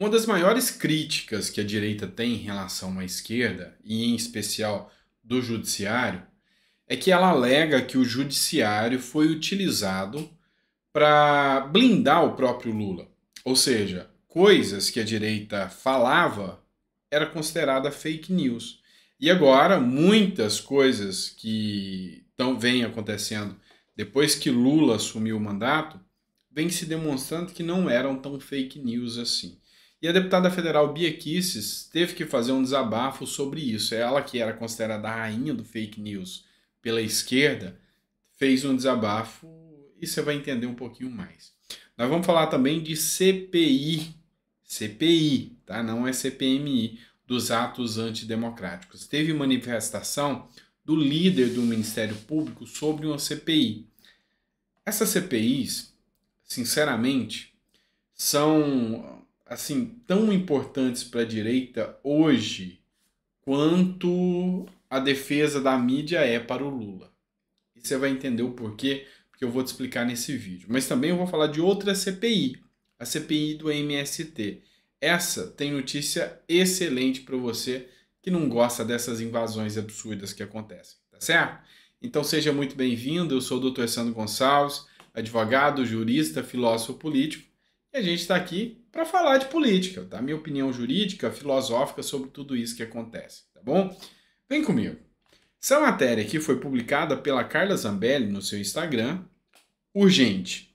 Uma das maiores críticas que a direita tem em relação à esquerda, e em especial do judiciário, é que ela alega que o judiciário foi utilizado para blindar o próprio Lula. Ou seja, coisas que a direita falava era considerada fake news. E agora, muitas coisas que tão vêm acontecendo depois que Lula assumiu o mandato, vêm se demonstrando que não eram tão fake news assim. E a deputada federal Bia Kisses teve que fazer um desabafo sobre isso. É ela, que era considerada a rainha do fake news pela esquerda, fez um desabafo e você vai entender um pouquinho mais. Nós vamos falar também de CPI, CPI, tá? Não é CPMI, dos atos antidemocráticos. Teve manifestação do líder do Ministério Público sobre uma CPI. Essas CPIs, sinceramente, são assim tão importantes para a direita hoje quanto a defesa da mídia é para o Lula. E você vai entender o porquê, porque eu vou te explicar nesse vídeo. Mas também eu vou falar de outra CPI, a CPI do MST. Essa tem notícia excelente para você que não gosta dessas invasões absurdas que acontecem, tá certo? Então seja muito bem-vindo, eu sou o Dr. Sandro Gonçalves, advogado, jurista, filósofo político e a gente está aqui para falar de política, tá? Minha opinião jurídica, filosófica sobre tudo isso que acontece, tá bom? Vem comigo. Essa matéria aqui foi publicada pela Carla Zambelli no seu Instagram. Urgente.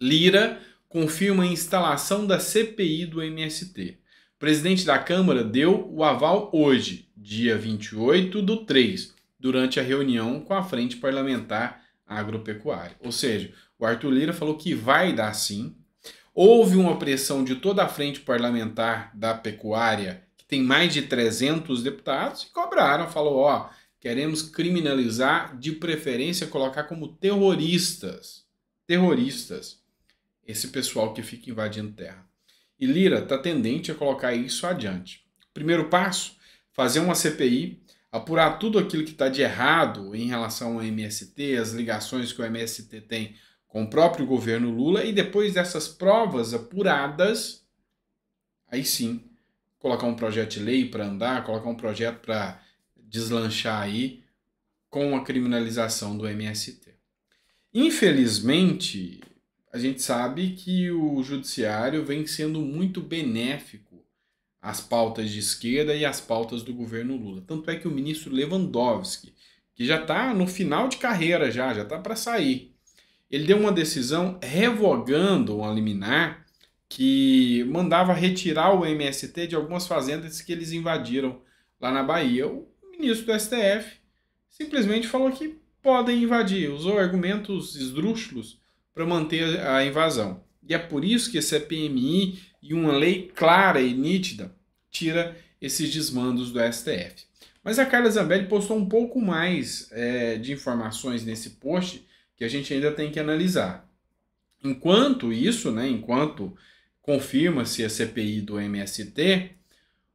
Lira confirma a instalação da CPI do MST. O presidente da Câmara deu o aval hoje, dia 28 do 3, durante a reunião com a Frente Parlamentar Agropecuária. Ou seja, o Arthur Lira falou que vai dar sim Houve uma pressão de toda a frente parlamentar da pecuária, que tem mais de 300 deputados, e cobraram, falou, ó, queremos criminalizar, de preferência colocar como terroristas. Terroristas. Esse pessoal que fica invadindo terra. E Lira está tendente a colocar isso adiante. Primeiro passo, fazer uma CPI, apurar tudo aquilo que está de errado em relação ao MST, as ligações que o MST tem com o próprio governo Lula e depois dessas provas apuradas, aí sim, colocar um projeto de lei para andar, colocar um projeto para deslanchar aí com a criminalização do MST. Infelizmente, a gente sabe que o judiciário vem sendo muito benéfico às pautas de esquerda e às pautas do governo Lula. Tanto é que o ministro Lewandowski, que já está no final de carreira já, já está para sair, ele deu uma decisão revogando uma liminar que mandava retirar o MST de algumas fazendas que eles invadiram lá na Bahia. O ministro do STF simplesmente falou que podem invadir, usou argumentos esdrúxulos para manter a invasão. E é por isso que esse PMI e uma lei clara e nítida tira esses desmandos do STF. Mas a Carla Zambelli postou um pouco mais é, de informações nesse post que a gente ainda tem que analisar. Enquanto isso, né, enquanto confirma-se a CPI do MST,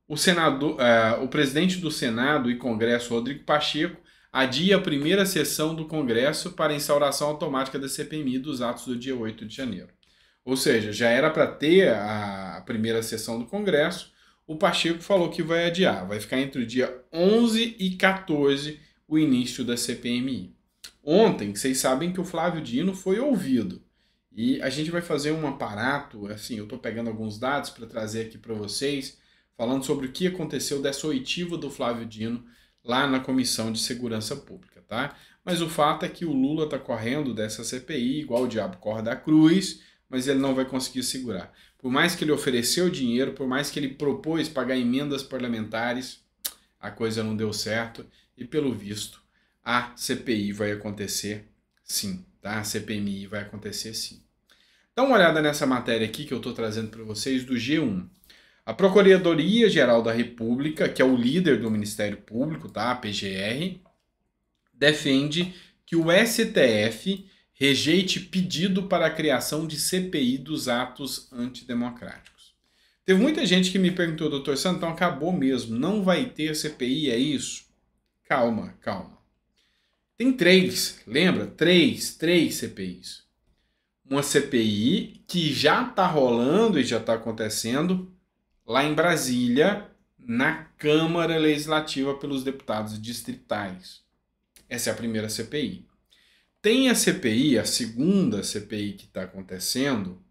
o, senador, uh, o presidente do Senado e Congresso, Rodrigo Pacheco, adia a primeira sessão do Congresso para instauração automática da CPMI dos atos do dia 8 de janeiro. Ou seja, já era para ter a primeira sessão do Congresso, o Pacheco falou que vai adiar, vai ficar entre o dia 11 e 14 o início da CPMI. Ontem, vocês sabem que o Flávio Dino foi ouvido. E a gente vai fazer um aparato, assim, eu estou pegando alguns dados para trazer aqui para vocês, falando sobre o que aconteceu dessa oitiva do Flávio Dino lá na Comissão de Segurança Pública, tá? Mas o fato é que o Lula está correndo dessa CPI, igual o diabo corre da cruz, mas ele não vai conseguir segurar. Por mais que ele ofereceu dinheiro, por mais que ele propôs pagar emendas parlamentares, a coisa não deu certo e, pelo visto, a CPI vai acontecer sim, tá? A CPMI vai acontecer sim. Dá uma olhada nessa matéria aqui que eu estou trazendo para vocês do G1. A Procuradoria Geral da República, que é o líder do Ministério Público, tá? A PGR, defende que o STF rejeite pedido para a criação de CPI dos atos antidemocráticos. Teve muita gente que me perguntou, doutor Santão, acabou mesmo, não vai ter CPI, é isso? Calma, calma. Tem três, lembra? Três, três CPIs. Uma CPI que já está rolando e já está acontecendo lá em Brasília, na Câmara Legislativa pelos deputados distritais. Essa é a primeira CPI. Tem a CPI, a segunda CPI que está acontecendo,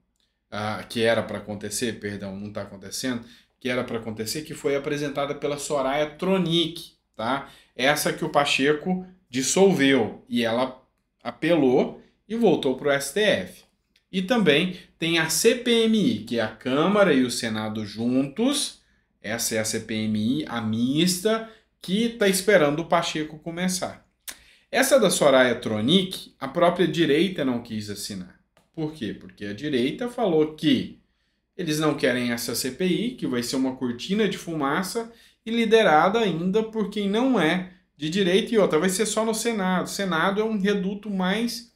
ah, que era para acontecer, perdão, não está acontecendo, que era para acontecer, que foi apresentada pela Soraya Tronic, tá? essa que o Pacheco dissolveu e ela apelou e voltou para o STF. E também tem a CPMI, que é a Câmara e o Senado juntos. Essa é a CPMI, a mista, que está esperando o Pacheco começar. Essa da Soraya Tronic, a própria direita não quis assinar. Por quê? Porque a direita falou que eles não querem essa CPI, que vai ser uma cortina de fumaça, e liderada ainda por quem não é de direita e outra. Vai ser só no Senado. O Senado é um reduto mais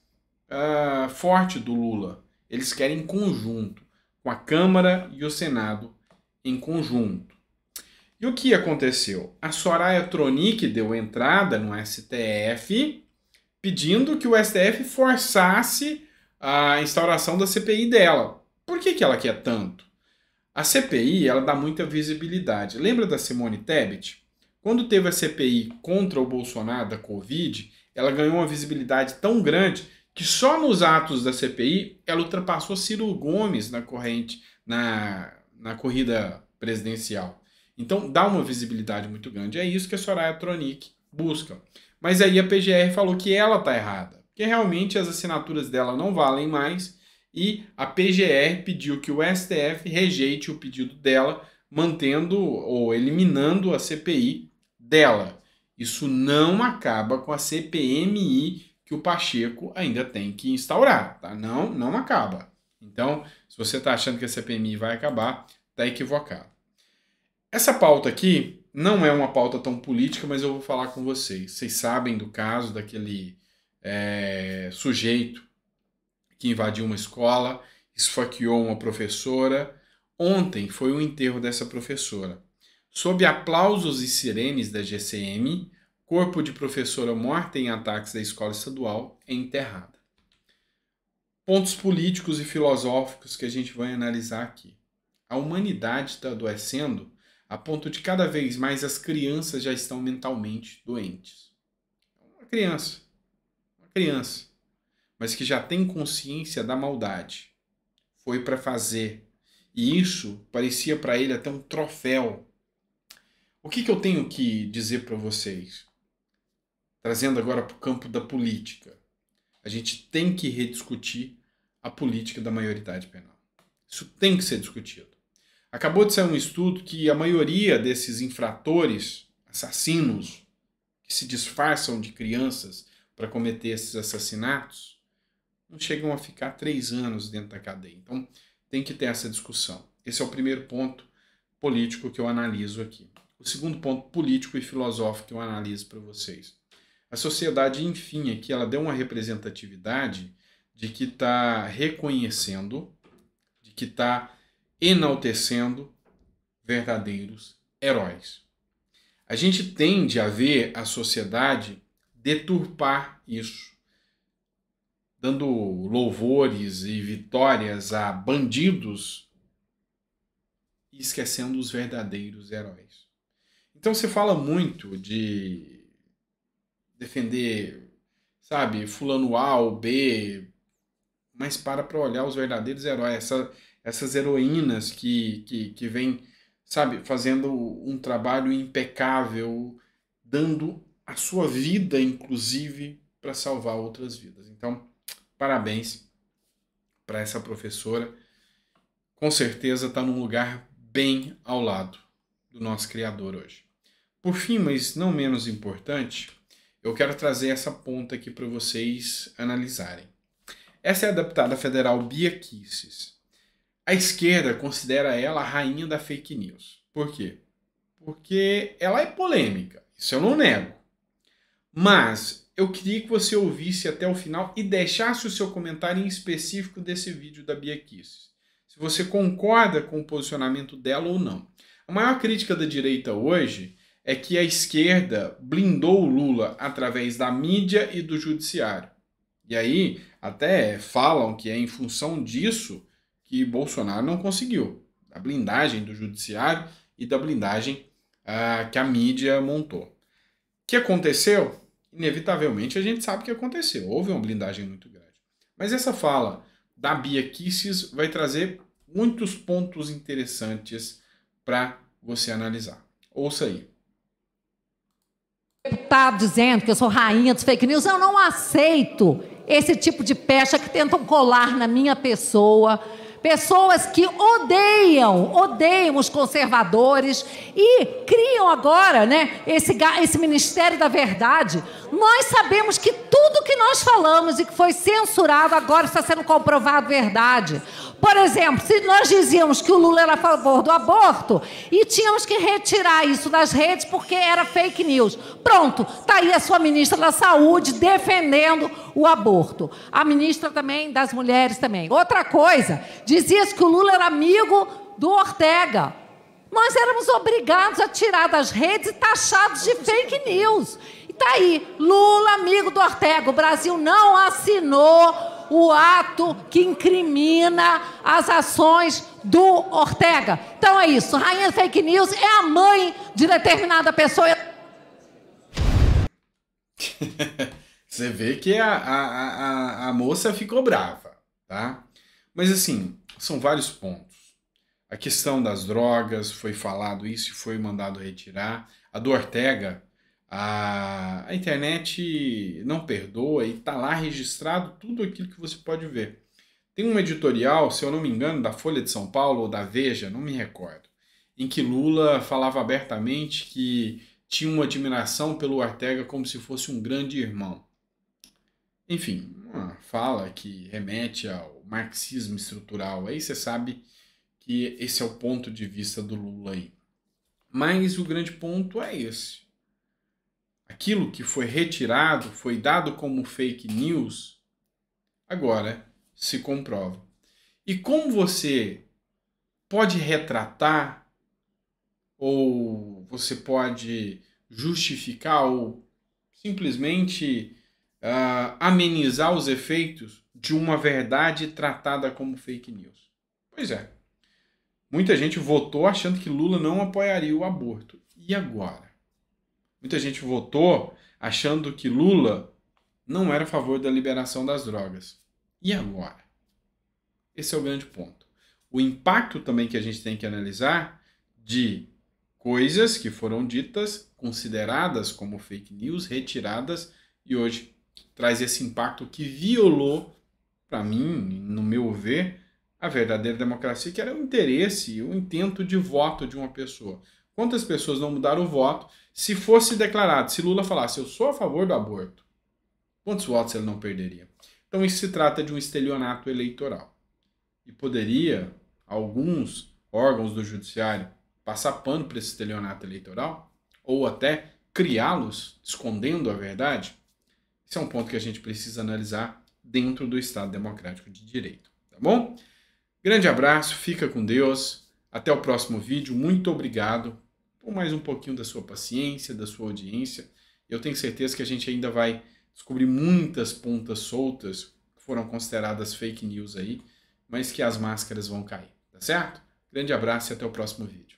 uh, forte do Lula. Eles querem em conjunto, com a Câmara e o Senado em conjunto. E o que aconteceu? A Soraya Tronic deu entrada no STF pedindo que o STF forçasse a instauração da CPI dela. Por que, que ela quer tanto? A CPI ela dá muita visibilidade. Lembra da Simone Tebet? Quando teve a CPI contra o Bolsonaro da Covid, ela ganhou uma visibilidade tão grande que só nos atos da CPI ela ultrapassou Ciro Gomes na corrente, na, na corrida presidencial. Então dá uma visibilidade muito grande. É isso que a Soraya Tronic busca. Mas aí a PGR falou que ela está errada, que realmente as assinaturas dela não valem mais e a PGR pediu que o STF rejeite o pedido dela, mantendo ou eliminando a CPI dela. Isso não acaba com a CPMI que o Pacheco ainda tem que instaurar, tá? Não, não acaba. Então, se você está achando que a CPMI vai acabar, está equivocado. Essa pauta aqui não é uma pauta tão política, mas eu vou falar com vocês. Vocês sabem do caso daquele é, sujeito que invadiu uma escola, esfaqueou uma professora. Ontem foi o enterro dessa professora. Sob aplausos e sirenes da GCM, corpo de professora morta em ataques da escola estadual é enterrada. Pontos políticos e filosóficos que a gente vai analisar aqui. A humanidade está adoecendo a ponto de cada vez mais as crianças já estão mentalmente doentes. Uma criança. Uma criança mas que já tem consciência da maldade. Foi para fazer. E isso parecia para ele até um troféu. O que, que eu tenho que dizer para vocês? Trazendo agora para o campo da política. A gente tem que rediscutir a política da maioridade penal. Isso tem que ser discutido. Acabou de sair um estudo que a maioria desses infratores, assassinos, que se disfarçam de crianças para cometer esses assassinatos, não chegam a ficar três anos dentro da cadeia. Então, tem que ter essa discussão. Esse é o primeiro ponto político que eu analiso aqui. O segundo ponto político e filosófico que eu analiso para vocês. A sociedade, enfim, aqui ela deu uma representatividade de que está reconhecendo, de que está enaltecendo verdadeiros heróis. A gente tende a ver a sociedade deturpar isso dando louvores e vitórias a bandidos e esquecendo os verdadeiros heróis. Então se fala muito de defender, sabe, fulano A ou B, mas para para olhar os verdadeiros heróis, essa, essas heroínas que, que, que vêm, sabe, fazendo um trabalho impecável, dando a sua vida, inclusive, para salvar outras vidas. Então, Parabéns para essa professora. Com certeza está num lugar bem ao lado do nosso Criador hoje. Por fim, mas não menos importante, eu quero trazer essa ponta aqui para vocês analisarem. Essa é a deputada federal Bia Kisses. A esquerda considera ela a rainha da fake news. Por quê? Porque ela é polêmica, isso eu não nego. Mas eu queria que você ouvisse até o final e deixasse o seu comentário em específico desse vídeo da Bia Kicis. Se você concorda com o posicionamento dela ou não. A maior crítica da direita hoje é que a esquerda blindou o Lula através da mídia e do judiciário. E aí, até falam que é em função disso que Bolsonaro não conseguiu a blindagem do judiciário e da blindagem ah, que a mídia montou. O que aconteceu? inevitavelmente a gente sabe o que aconteceu. Houve uma blindagem muito grande. Mas essa fala da Bia Kisses vai trazer muitos pontos interessantes para você analisar. Ouça aí. Deputado tá dizendo que eu sou rainha dos fake news, eu não aceito esse tipo de pecha que tentam colar na minha pessoa pessoas que odeiam, odeiam os conservadores e criam agora, né, esse, esse Ministério da Verdade. Nós sabemos que tudo que nós falamos e que foi censurado agora está sendo comprovado verdade. Por exemplo, se nós dizíamos que o Lula era a favor do aborto e tínhamos que retirar isso das redes porque era fake news. Pronto, está aí a sua ministra da Saúde defendendo o aborto. A ministra também das Mulheres também. Outra coisa, dizia-se que o Lula era amigo do Ortega. Nós éramos obrigados a tirar das redes e taxados de fake news. E está aí, Lula, amigo do Ortega. O Brasil não assinou o ato que incrimina as ações do Ortega. Então é isso. Rainha Fake News é a mãe de determinada pessoa. Você vê que a, a, a, a moça ficou brava, tá? Mas assim, são vários pontos. A questão das drogas, foi falado isso e foi mandado retirar. A do Ortega, a, a internet não perdoa e está lá registrado tudo aquilo que você pode ver. Tem um editorial, se eu não me engano, da Folha de São Paulo ou da Veja, não me recordo, em que Lula falava abertamente que tinha uma admiração pelo Ortega como se fosse um grande irmão. Enfim, uma fala que remete ao marxismo estrutural. Aí você sabe que esse é o ponto de vista do Lula aí. Mas o grande ponto é esse aquilo que foi retirado, foi dado como fake news, agora se comprova. E como você pode retratar ou você pode justificar ou simplesmente uh, amenizar os efeitos de uma verdade tratada como fake news? Pois é. Muita gente votou achando que Lula não apoiaria o aborto. E agora? Muita gente votou achando que Lula não era a favor da liberação das drogas. E agora? Esse é o grande ponto. O impacto também que a gente tem que analisar de coisas que foram ditas, consideradas como fake news, retiradas e hoje traz esse impacto que violou, para mim, no meu ver, a verdadeira democracia, que era o interesse, o intento de voto de uma pessoa. Quantas pessoas não mudaram o voto se fosse declarado, se Lula falasse eu sou a favor do aborto? Quantos votos ele não perderia? Então isso se trata de um estelionato eleitoral. E poderia alguns órgãos do judiciário passar pano para esse estelionato eleitoral ou até criá-los escondendo a verdade? Isso é um ponto que a gente precisa analisar dentro do Estado Democrático de Direito, tá bom? Grande abraço, fica com Deus. Até o próximo vídeo. Muito obrigado por mais um pouquinho da sua paciência, da sua audiência. Eu tenho certeza que a gente ainda vai descobrir muitas pontas soltas que foram consideradas fake news aí, mas que as máscaras vão cair, tá certo? Grande abraço e até o próximo vídeo.